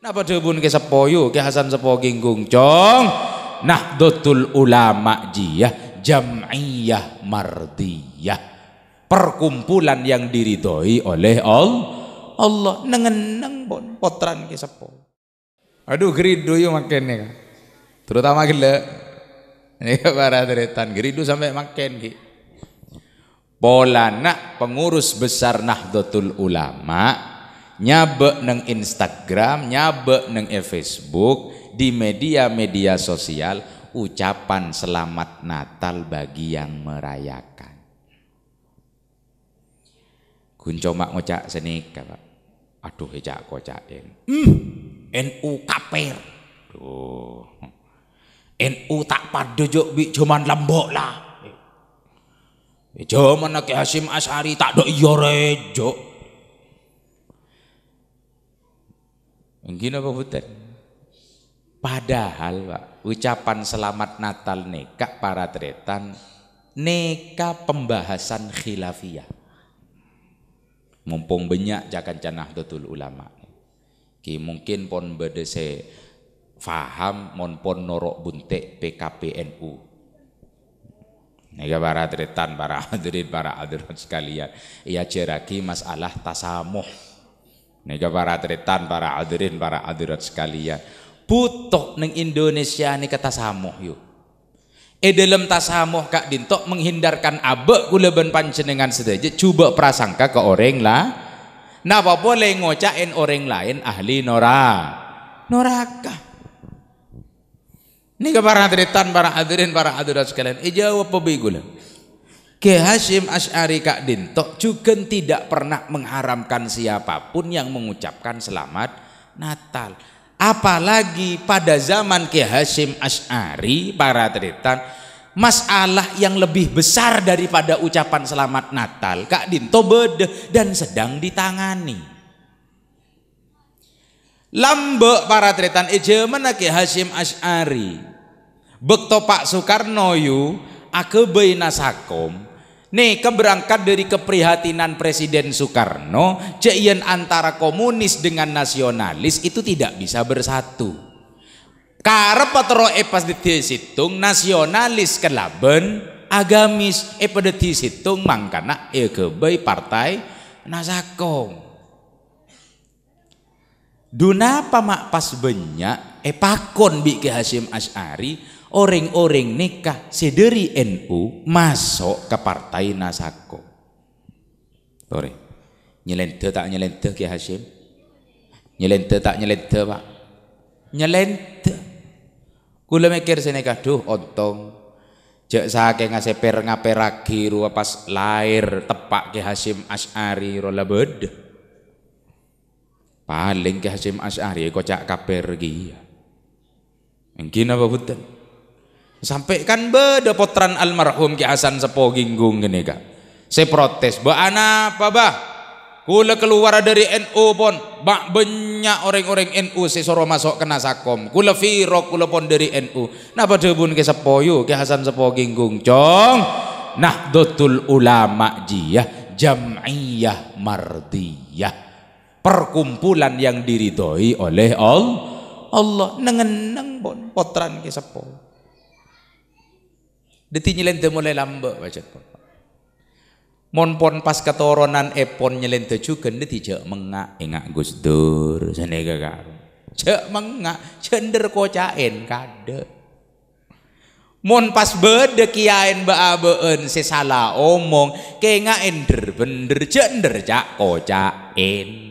Napa dihubun ke sepoyu, ke Hasan Sepo Ginggung Cong? dotul Ulama Jiyah Jam'iyah Mardiyah. Perkumpulan yang diridhoi oleh Allah. Allah nengeneng bon potran ke sepo. Aduh gerido yo makin Terutama gila. Ini para deretan gerido sampai makin Pola Polana pengurus besar Nahdlatul Ulama nyabe neng Instagram, nyabe neng e Facebook, di media-media sosial ucapan selamat Natal bagi yang merayakan. Kun mak ngocak seni, Pak. Aduh, hejak kocakin. Hmm, NU kaper. Duh. NU tak padu jok bi cuman lembok lah. Jaman Ki Hasim Asari tak dok iyo rejo. apa pebuten. Padahal Pak, ucapan selamat Natal neka para tretan neka pembahasan khilafiyah. Mumpung banyak jakan canah tutul ulama. Ki mungkin pon bedese faham mon pon norok bunte PKPNU. Nega para tretan, para hadirin, para hadirat sekalian. Ia ceraki masalah tasamuh Nega para tretan, para adirin, para adirat sekalian. Butuh neng Indonesia ini kata samuh yuk. E dalam tasamuh kak dintok menghindarkan abe ban ben panjenengan sedaja coba prasangka ke orang lah. Napa boleh ngocain orang lain ahli nora. Noraka. Ini para tretan, para adirin, para adirat sekalian. E jawab gula. Ki Hashim Ash'ari Kak Dinto juga tidak pernah mengharamkan siapapun yang mengucapkan selamat Natal. Apalagi pada zaman Ki Hashim Ash'ari, para teritan, masalah yang lebih besar daripada ucapan selamat Natal, Kak Dinto bede dan sedang ditangani. Lambe para teritan eh, mana Ki Hashim Ash'ari. Bekto Pak Soekarno yu, akebe nasakom, Nih keberangkat dari keprihatinan Presiden Soekarno, cian antara komunis dengan nasionalis itu tidak bisa bersatu. Karena patro epas pas situng nasionalis kelaben agamis epas eh, pada situng mangkana ekebay eh, partai nasakong. Dunapa mak pas benyak e bi ke Hasyim Ash'ari Orang-orang nikah sederi NU masuk ke partai Nasako. Ore. Nyelente tak nyelente Ki Hashim? Nyelente tak nyelente Pak? Nyelente. Kula mikir sini kaduh ontong. Jek sake per ngaperagi ruwa pas lahir tepak Ki Hashim Asy'ari rola bed. Paling Ki Hashim Asy'ari kocak kaper ki. Engkin apa buten? Sampai kan beda potran almarhum Ki Hasan Sepo Ginggung gini kak. Saya protes, ba apa bah? Kula keluar dari NU pon, bak banyak orang-orang NU saya soro masuk kena sakom. Kula firok, kula pon dari NU. nah Napa debun ke Sepo yu, Ki Hasan Sepo Ginggung cong. Nah dotul ulama jiyah jam'iyah mardiyah perkumpulan yang diridhoi oleh Allah. Allah nengeneng pon potran ke Sepo. Deti nyelente mulai lamba wajat papa. pon pas ketoronan epon eh, nyelente juga, deti cek mengak engak eh, Gus Dur senega karo. Cek mengak cender kocain kade. Mon pas bede kiaen ba abeen sesala omong kengak ender bender cender cak kocain